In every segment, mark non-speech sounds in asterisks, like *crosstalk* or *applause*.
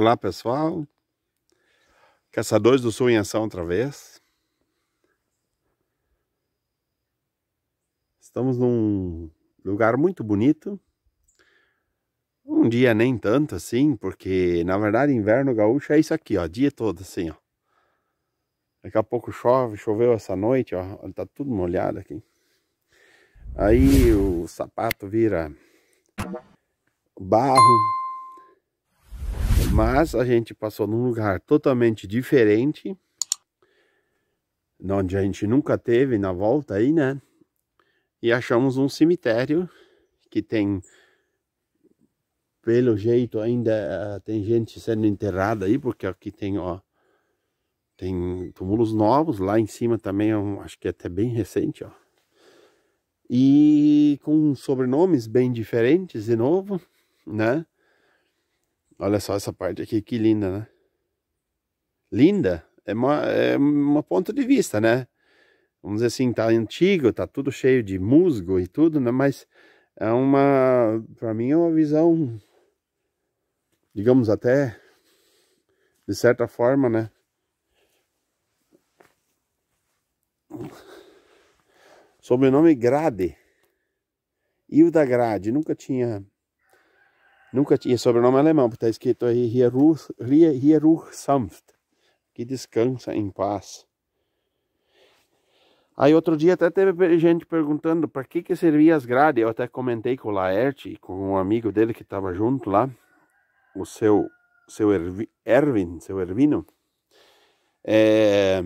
Olá pessoal, Caçadores do Sul em ação outra vez. Estamos num lugar muito bonito. Um dia nem tanto assim, porque na verdade inverno gaúcho é isso aqui, ó, dia todo assim, ó. Daqui a pouco chove, choveu essa noite, ó, tá tudo molhado aqui. Aí o sapato vira barro mas a gente passou num lugar totalmente diferente, onde a gente nunca teve na volta aí, né? E achamos um cemitério que tem, pelo jeito ainda eh, tem gente sendo enterrada aí, porque aqui tem, ó, tem túmulos novos, lá em cima também, é um, acho que é até bem recente, ó. E com sobrenomes bem diferentes de novo, né? Olha só essa parte aqui, que linda, né? Linda? É uma, é uma ponto de vista, né? Vamos dizer assim, tá antigo, tá tudo cheio de musgo e tudo, né? Mas é uma, para mim é uma visão, digamos até, de certa forma, né? Sobrenome Grade. Hilda Grade, nunca tinha Nunca tinha sobrenome alemão, porque está escrito aí Hieruchsamft, que descansa em paz. Aí outro dia até teve gente perguntando para que que servia as grades. Eu até comentei com o Laerte, com um amigo dele que estava junto lá, o seu seu Ervi, Ervin, seu Ervino. É,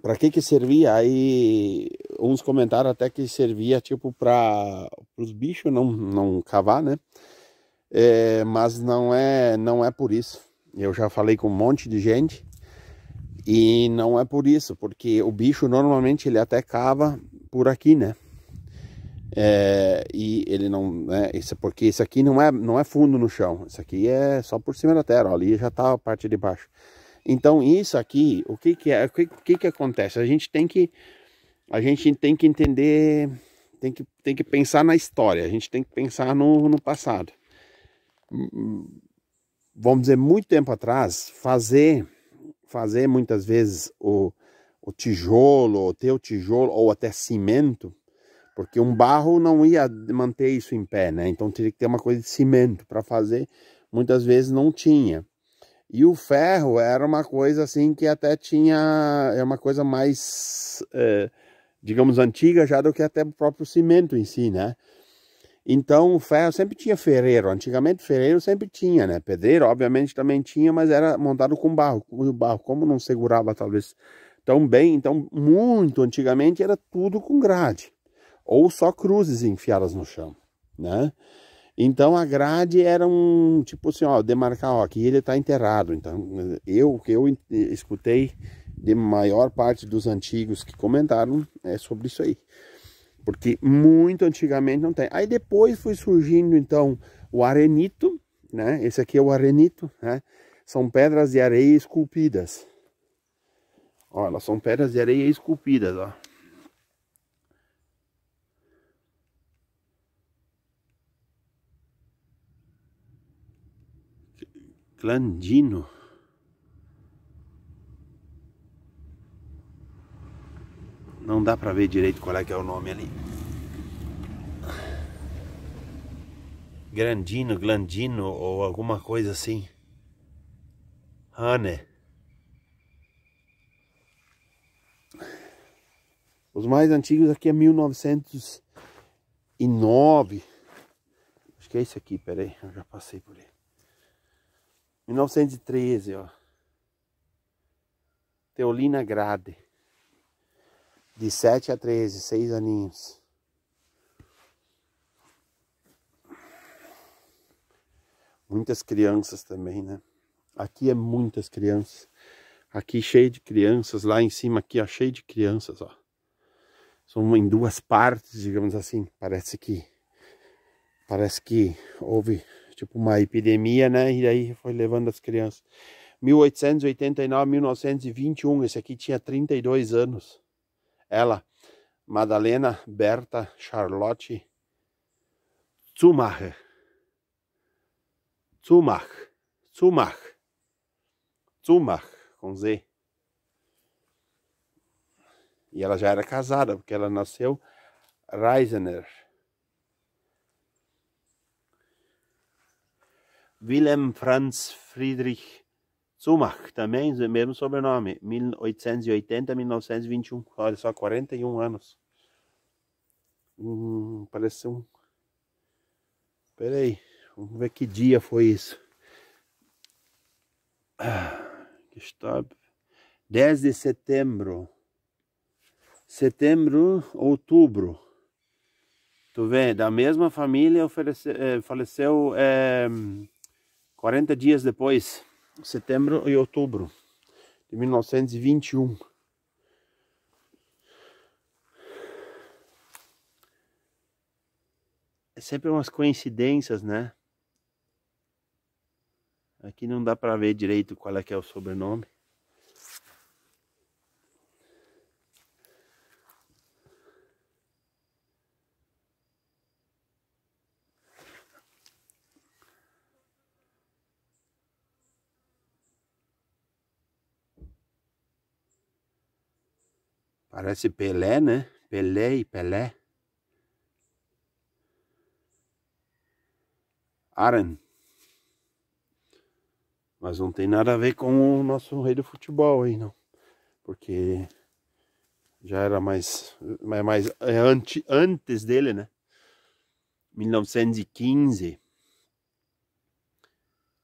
para que que servia? Aí uns comentaram até que servia tipo para os bichos não, não cavar, né? É, mas não é, não é por isso. Eu já falei com um monte de gente e não é por isso, porque o bicho normalmente ele até cava por aqui, né? É, e ele não, né? Isso é porque isso aqui não é, não é fundo no chão. Isso aqui é só por cima da terra. Ó, ali já tá a parte de baixo. Então isso aqui, o que que é, o que, que que acontece? A gente tem que a gente tem que entender, tem que, tem que pensar na história, a gente tem que pensar no, no passado. Vamos dizer, muito tempo atrás, fazer, fazer muitas vezes o, o tijolo, ou ter o tijolo, ou até cimento, porque um barro não ia manter isso em pé, né? Então teria que ter uma coisa de cimento para fazer, muitas vezes não tinha. E o ferro era uma coisa assim que até tinha, é uma coisa mais. Eh, digamos, antiga já do que até o próprio cimento em si, né? Então, o ferro sempre tinha ferreiro. Antigamente, ferreiro sempre tinha, né? Pedreiro, obviamente, também tinha, mas era montado com barro. E o barro, como não segurava, talvez, tão bem, então, muito antigamente, era tudo com grade. Ou só cruzes enfiadas no chão, né? Então, a grade era um, tipo assim, ó, demarcar, ó, aqui ele está enterrado. Então, eu, que eu escutei de maior parte dos antigos que comentaram é sobre isso aí. Porque muito antigamente não tem. Aí depois foi surgindo então o arenito, né? Esse aqui é o arenito, né? São pedras de areia esculpidas. Ó, elas são pedras de areia esculpidas, ó. Clandino. Não dá pra ver direito qual é que é o nome ali. Grandino, Glandino ou alguma coisa assim. Hane. Os mais antigos aqui é 1909. Acho que é esse aqui, peraí. Eu já passei por ele. 1913, ó. Teolina Grade. De 7 a 13, 6 aninhos. Muitas crianças também, né? Aqui é muitas crianças. Aqui cheio de crianças, lá em cima aqui, ó, cheio de crianças, ó. São em duas partes, digamos assim. Parece que parece que houve tipo uma epidemia, né? E aí foi levando as crianças. 1889, 1921, esse aqui tinha 32 anos ela, Madalena Berta Charlotte Zumacher. Zumach, Zumach, Zumach, com Z. E ela já era casada, porque ela nasceu Reisner. Wilhelm Franz Friedrich Zumach, também, é mesmo sobrenome, 1880-1921. Olha só, 41 anos. Hum, parece um. Peraí, vamos ver que dia foi isso. Ah, stop. 10 de setembro. Setembro, outubro. Tu vê, da mesma família eh, faleceu é, eh, 40 dias depois setembro e outubro de 1921. É sempre umas coincidências, né? Aqui não dá para ver direito qual é que é o sobrenome. Parece Pelé, né? Pelé e Pelé. Aran. Mas não tem nada a ver com o nosso rei do futebol aí, não. Porque já era mais. É mais é antes, antes dele, né? 1915.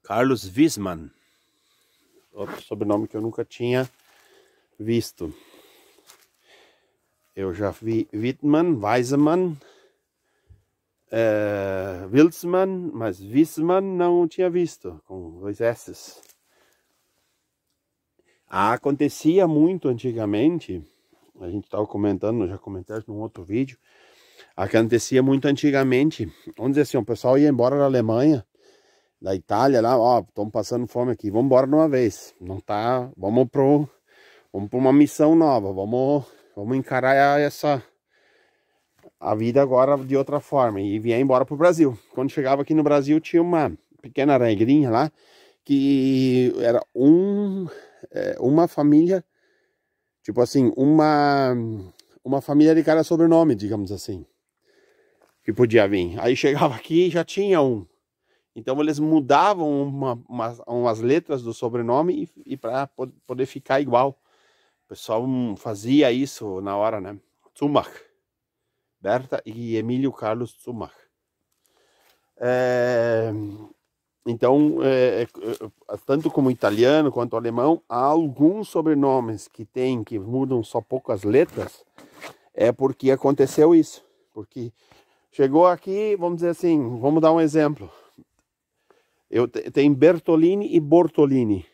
Carlos Wisman. Outro sobrenome que eu nunca tinha visto. Eu já vi Wittmann, Weisemann, é, eh, Wilsmann, mas Wissmann não tinha visto, com dois S's. Ah, acontecia muito antigamente, a gente estava comentando, já comentei num outro vídeo, acontecia muito antigamente, vamos dizer assim, o pessoal ia embora da Alemanha, da Itália lá, ó, estamos passando fome aqui, vamos embora de uma vez, não tá, vamos pro, vamos para uma missão nova, vamos Vamos encarar essa a vida agora de outra forma e vier embora pro Brasil. Quando chegava aqui no Brasil tinha uma pequena regrinha lá que era um é, uma família tipo assim uma uma família de cada sobrenome, digamos assim, que podia vir. Aí chegava aqui e já tinha um. Então eles mudavam uma, uma, umas letras do sobrenome e, e para poder ficar igual pessoal fazia isso na hora, né? Zumach. Berta e Emílio Carlos Zumach. É, eh, então, é, é, tanto como italiano quanto alemão, há alguns sobrenomes que tem, que mudam só poucas letras, é porque aconteceu isso. Porque chegou aqui, vamos dizer assim, vamos dar um exemplo. Eu, tem Bertolini e Bortolini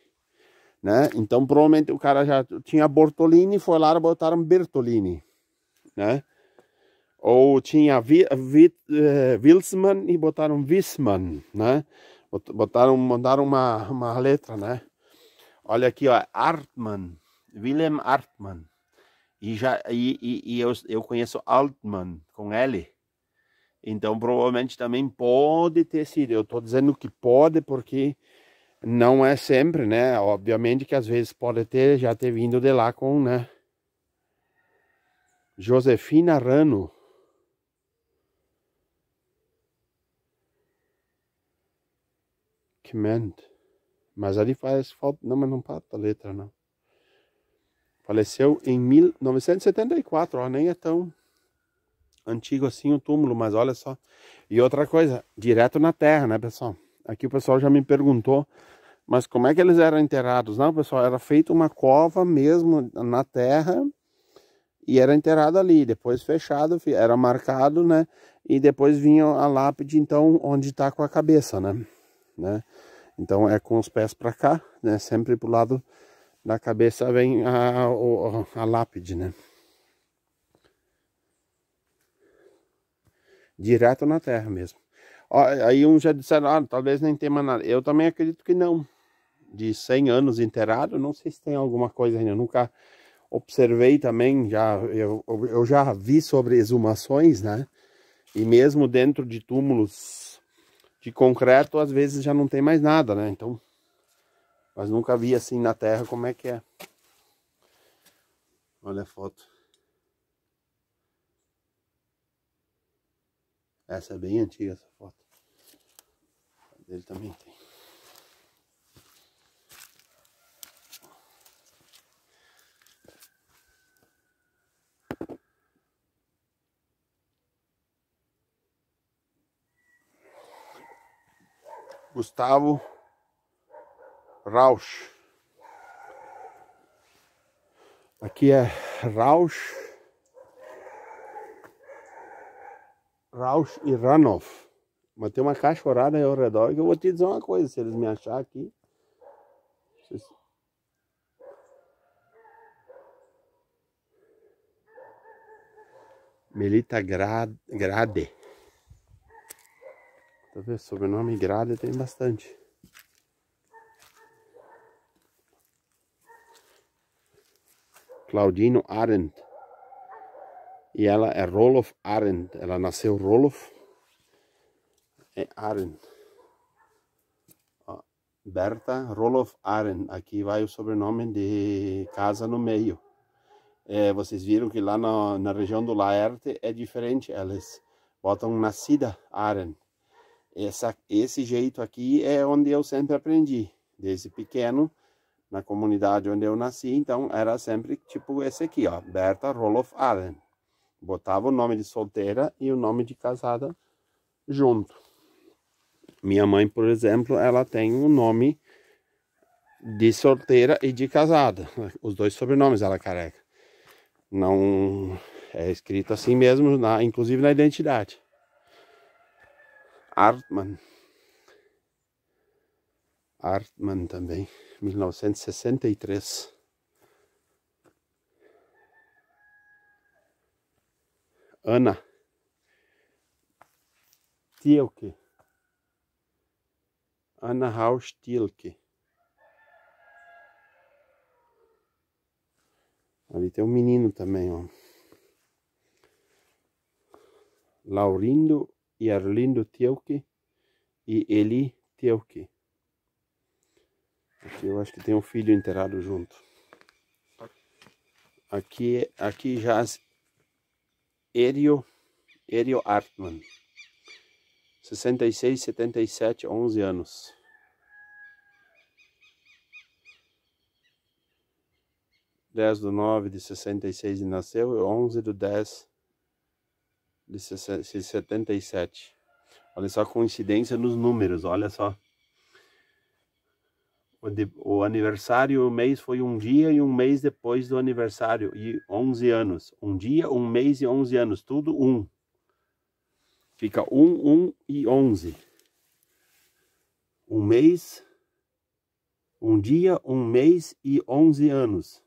né? Então provavelmente o cara já tinha Bortolini, foi lá e botaram Bertolini, né? Ou tinha Vi, Vi, uh, eh, Wilsman e botaram Wisman, né? Botaram, mandaram uma, uma letra, né? Olha aqui, ó, Artman, Wilhelm Artman. E, já, e, e, e eu, eu conheço Altman com L. Então provavelmente também pode ter sido. Eu estou dizendo que pode porque não é sempre, né? Obviamente que às vezes pode ter já ter vindo de lá com, né? Josefina Rano. Command. Mas ali faz falta. Não, mas não falta a letra, não. Faleceu em 1974, ó, nem é tão antigo assim o túmulo, mas olha só. E outra coisa, direto na terra, né, pessoal? Aqui o pessoal já me perguntou, mas como é que eles eram enterrados? Não, pessoal, era feita uma cova mesmo na terra e era enterrado ali, depois fechado, era marcado, né? E depois vinha a lápide, então, onde está com a cabeça, né? né? Então é com os pés para cá, né? Sempre o lado da cabeça vem a, a, a lápide, né? Direto na terra mesmo. Aí uns já disseram, ah, talvez nem tenha nada. Eu também acredito que não. De 100 anos inteirado, não sei se tem alguma coisa ainda. Eu nunca observei também, já, eu, eu já vi sobre exumações, né? E mesmo dentro de túmulos de concreto, às vezes já não tem mais nada, né? Então, mas nunca vi assim na terra como é que é. Olha a foto. Essa é bem antiga, essa foto. dele também tem. Gustavo Rausch. Aqui é Rausch Rausch e Ranoff. Mas tem uma cachorrada ao redor que eu vou te dizer uma coisa, se eles me achar aqui. Melita Grade. Grade. Tá Sobrenome Grade tem bastante. Claudino Arendt. E ela é Rolof Arendt. Ela nasceu Rolof é, Arendt. Berta Rolof Arendt. Aqui vai o sobrenome de casa no meio. É, vocês viram que lá na, na, região do Laerte é diferente. Elas botam nascida Arendt. Essa, esse jeito aqui é onde eu sempre aprendi. Desde pequeno, na comunidade onde eu nasci. Então, era sempre tipo esse aqui, ó. Berta Rolof Arendt. Botava o nome de solteira e o nome de casada junto. Minha mãe, por exemplo, ela tem um nome de solteira e de casada. Os dois sobrenomes ela é carrega. Não é escrito assim mesmo, na, inclusive na identidade. Artman. Artman também, 1963. Ana. Tielke. Ana Haus Tielke. Ali tem um menino também, ó. Laurindo e Arlindo Tielke e Eli Tielke. Aqui eu acho que tem um filho enterrado junto. Aqui, aqui jaz Erio, Erio Artman, 66, 77, 11 anos. Dez do 9 de 66 e nasceu e onze do 10 de 77. Olha só a coincidência nos números, olha só. O, de, o aniversário o mês foi um dia e um mês depois do aniversário, e 11 anos. Um dia, um mês e 11 anos, tudo um. Fica um, um e 11. Um mês, um dia, um mês e 11 anos.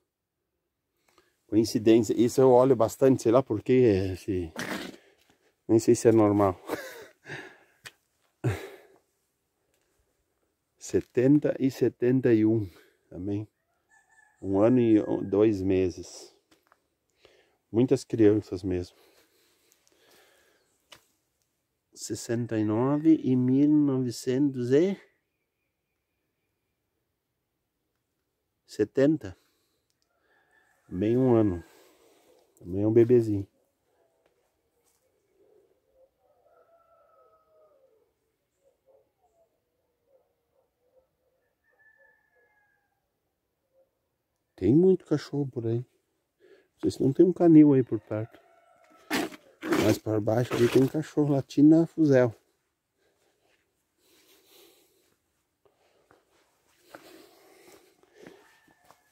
Coincidência, isso eu olho bastante, sei lá porque, se... nem sei se é normal. *laughs* 70 e 71. Amém? Um ano e dois meses. Muitas crianças mesmo. 69 e e setenta, bem um ano. Também é um bebezinho. Tem muito cachorro por aí. Não se não tem um canil aí por perto. Mas para baixo ali tem um cachorro latina fuzel.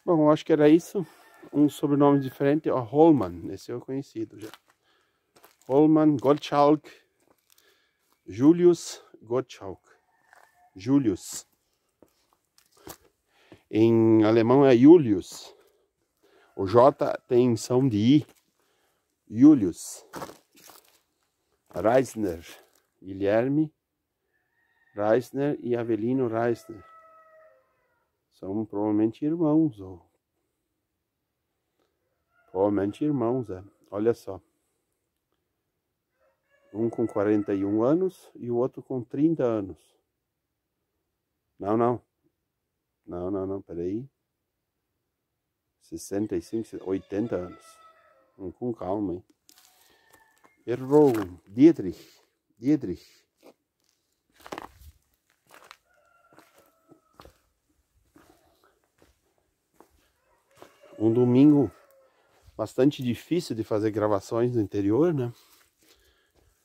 Bom, acho que era isso. Um sobrenome diferente, ó, Holman. Esse eu conhecido já. Holman Gottschalk. Julius Gottschalk. Julius. Em alemão é Julius. O J tem som de I. Julius. Reisner. Guilherme Reisner e Avelino Reisner. São provavelmente irmãos. Ou... Provavelmente irmãos, é. Olha só. Um com 41 anos e o outro com 30 anos. Não, não. Não, não, não, peraí. 65, 80 anos. Vamos hum, com calma, hein? Errou. Dietrich. Dietrich. Um domingo bastante difícil de fazer gravações no interior, né?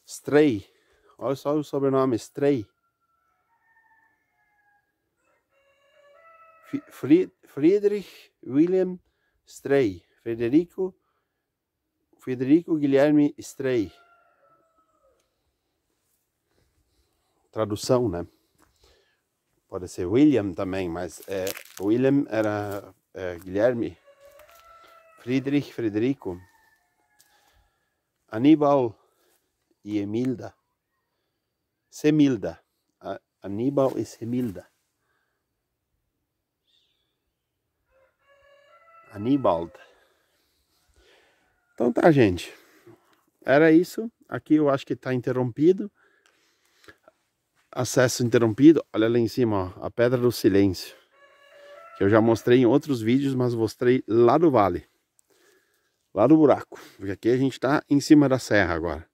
Stray. Olha só o sobrenome, Stray. Friedrich Wilhelm Strey, Frederico, Frederico Guilherme Strey. Tradução, né? Pode ser William também, mas é, William era é, Guilherme. Friedrich Frederico. Aníbal e Emilda. Semilda. Aníbal e Semilda. Anibald. Então tá, gente. Era isso. Aqui eu acho que tá interrompido. Acesso interrompido. Olha lá em cima, ó, a Pedra do Silêncio. Que eu já mostrei em outros vídeos, mas mostrei lá do vale. Lá do buraco. Porque aqui a gente tá em cima da serra agora.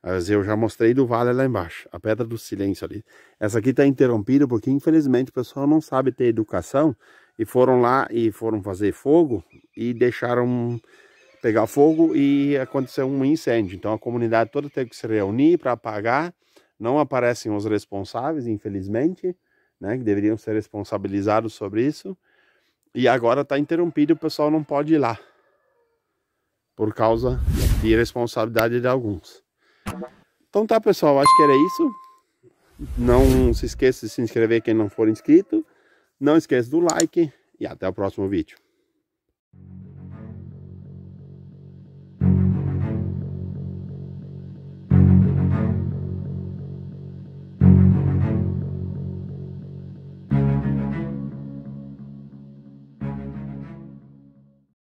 Mas eu já mostrei do vale lá embaixo, a Pedra do Silêncio ali. Essa aqui está interrompida porque, infelizmente, o pessoal não sabe ter educação e foram lá e foram fazer fogo e deixaram pegar fogo e aconteceu um incêndio. Então a comunidade toda teve que se reunir para apagar. Não aparecem os responsáveis, infelizmente, né, que deveriam ser responsabilizados sobre isso. E agora está interrompido, o pessoal não pode ir lá por causa de responsabilidade de alguns. Então tá, pessoal, acho que era isso. Não se esqueça de se inscrever quem não for inscrito. Não esquece do like e até o próximo vídeo.